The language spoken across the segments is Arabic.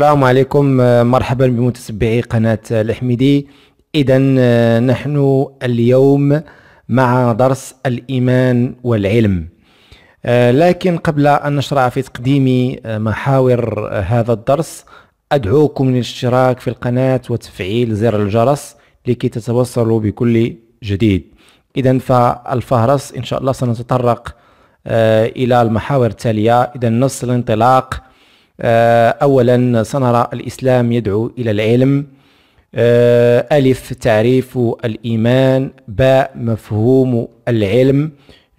السلام عليكم آه، مرحبا بمتتبعي قناة الحميدي إذا آه، نحن اليوم مع درس الإيمان والعلم آه، لكن قبل أن نشرع في تقديم محاور هذا الدرس أدعوكم للاشتراك في القناة وتفعيل زر الجرس لكي تتوصلوا بكل جديد إذا فالفهرس إن شاء الله سنتطرق إلى المحاور التالية إذا نص الانطلاق آه، أولا سنرى الإسلام يدعو إلى العلم آه، ألف تعريف الإيمان باء مفهوم العلم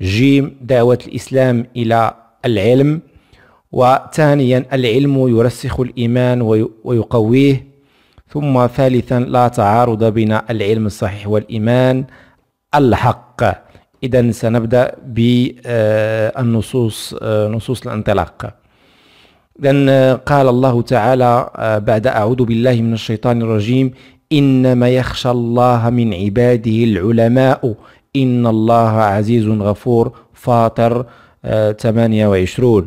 جيم دعوة الإسلام إلى العلم وثانيا العلم يرسخ الإيمان ويقويه ثم ثالثا لا تعارض بين العلم الصحيح والإيمان الحق إذا سنبدأ بالنصوص آه، نصوص الانطلاق إذا قال الله تعالى آه، بعد أعوذ بالله من الشيطان الرجيم إنما يخشى الله من عباده العلماء إن الله عزيز غفور فاطر 28 آه،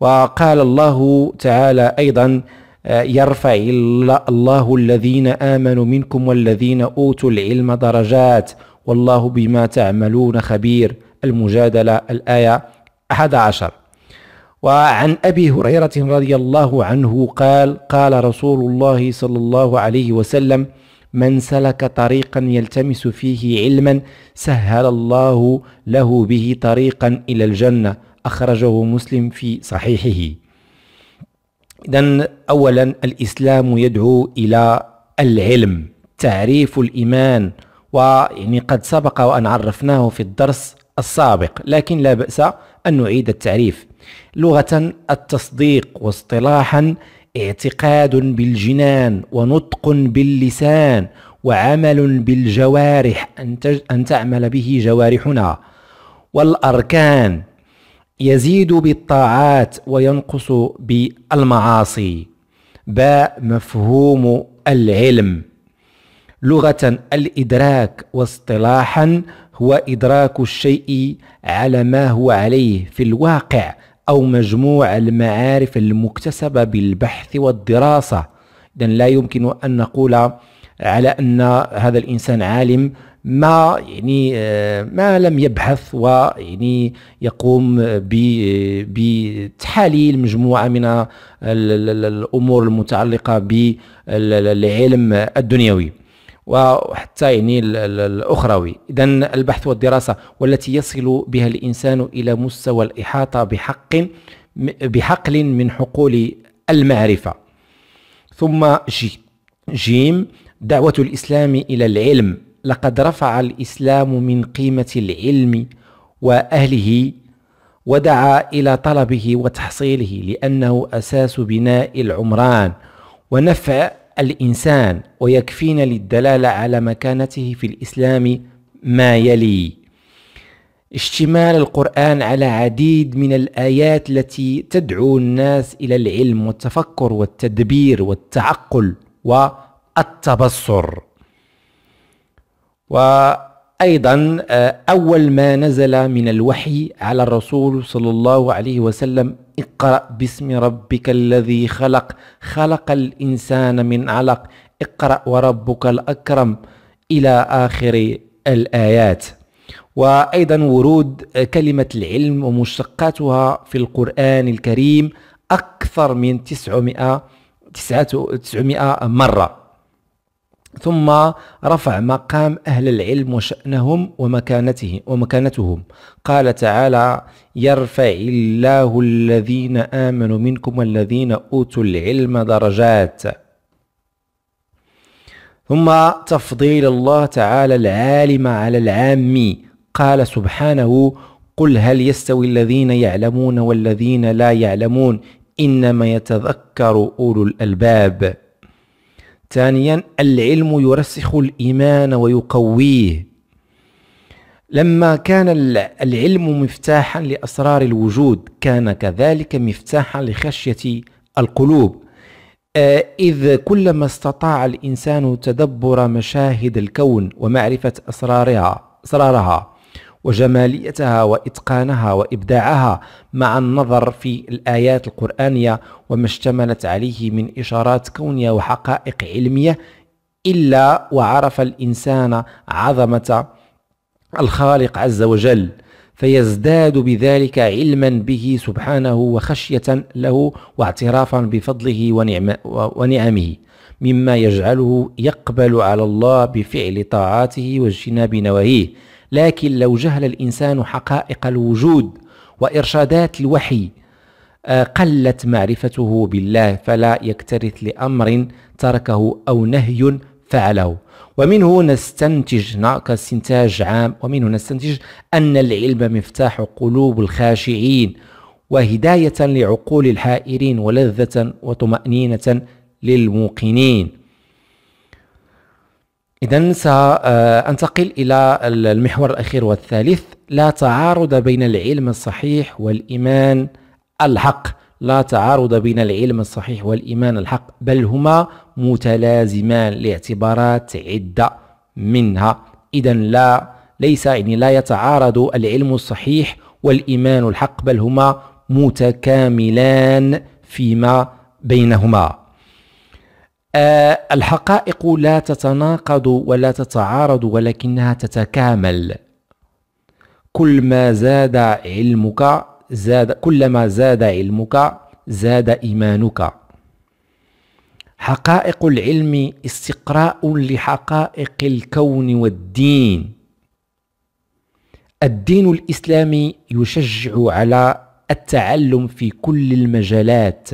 وقال الله تعالى أيضا آه، يرفع الله الذين آمنوا منكم والذين أوتوا العلم درجات والله بما تعملون خبير المجادلة الآية 11 وعن أبي هريرة رضي الله عنه قال قال رسول الله صلى الله عليه وسلم من سلك طريقا يلتمس فيه علما سهل الله له به طريقا إلى الجنة أخرجه مسلم في صحيحه إذا أولا الإسلام يدعو إلى العلم تعريف الإيمان ويعني قد سبق وأن عرفناه في الدرس السابق لكن لا بأس أن نعيد التعريف لغة التصديق واصطلاحا اعتقاد بالجنان ونطق باللسان وعمل بالجوارح أن, تج... أن تعمل به جوارحنا والأركان يزيد بالطاعات وينقص بالمعاصي باء مفهوم العلم لغة الإدراك واصطلاحا هو إدراك الشيء على ما هو عليه في الواقع أو مجموع المعارف المكتسبة بالبحث والدراسة إذا لا يمكن أن نقول على أن هذا الإنسان عالم ما يعني ما لم يبحث ويعني يقوم بتحاليل مجموعه من الامور المتعلقه بالعلم الدنيوي وحتى يعني الاخروي اذا البحث والدراسه والتي يصل بها الانسان الى مستوى الاحاطه بحق بحقل من حقول المعرفه ثم جي جيم دعوه الاسلام الى العلم لقد رفع الاسلام من قيمه العلم واهله ودعا الى طلبه وتحصيله لانه اساس بناء العمران ونفع الإنسان ويكفينا للدلالة على مكانته في الإسلام ما يلي اشتمال القرآن على عديد من الآيات التي تدعو الناس إلى العلم والتفكر والتدبير والتعقل والتبصر و أيضا آه، أول ما نزل من الوحي على الرسول صلى الله عليه وسلم اقرأ باسم ربك الذي خلق خلق الإنسان من علق اقرأ وربك الأكرم إلى آخر الآيات وأيضا ورود آه، كلمة العلم ومشتقاتها في القرآن الكريم أكثر من 900 900 مرة ثم رفع مقام أهل العلم وشأنهم ومكانته ومكانتهم قال تعالى يرفع الله الذين آمنوا منكم والذين أوتوا العلم درجات ثم تفضيل الله تعالى العالم على العام قال سبحانه قل هل يستوي الذين يعلمون والذين لا يعلمون إنما يتذكر أولو الألباب ثانيا العلم يرسخ الايمان ويقويه لما كان العلم مفتاحا لاسرار الوجود كان كذلك مفتاحا لخشيه القلوب آه، اذ كلما استطاع الانسان تدبر مشاهد الكون ومعرفه اسرارها اسرارها وجماليتها وإتقانها وإبداعها مع النظر في الآيات القرآنية وما اشتملت عليه من إشارات كونية وحقائق علمية إلا وعرف الإنسان عظمة الخالق عز وجل فيزداد بذلك علما به سبحانه وخشية له واعترافا بفضله ونعم ونعمه مما يجعله يقبل على الله بفعل طاعاته واجتناب نواهيه لكن لو جهل الإنسان حقائق الوجود وإرشادات الوحي آه، قلت معرفته بالله فلا يكترث لأمر تركه أو نهي فعله ومنه نستنتج كاستنتاج عام ومنه نستنتج أن العلم مفتاح قلوب الخاشعين وهداية لعقول الحائرين ولذة وطمأنينة للموقنين إذا سأنتقل إلى المحور الأخير والثالث لا تعارض بين العلم الصحيح والإيمان الحق لا تعارض بين العلم الصحيح والإيمان الحق بل هما متلازمان لاعتبارات عدة منها إذا لا ليس يعني لا يتعارض العلم الصحيح والإيمان الحق بل هما متكاملان فيما بينهما أه الحقائق لا تتناقض ولا تتعارض ولكنها تتكامل كل ما زاد علمك زاد كلما زاد علمك زاد إيمانك حقائق العلم استقراء لحقائق الكون والدين الدين الإسلامي يشجع على التعلم في كل المجالات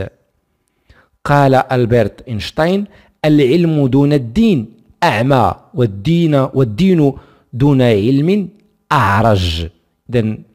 قال ألبرت إينشتاين العلم دون الدين أعمى والدين والدين دون علم أعرج إذا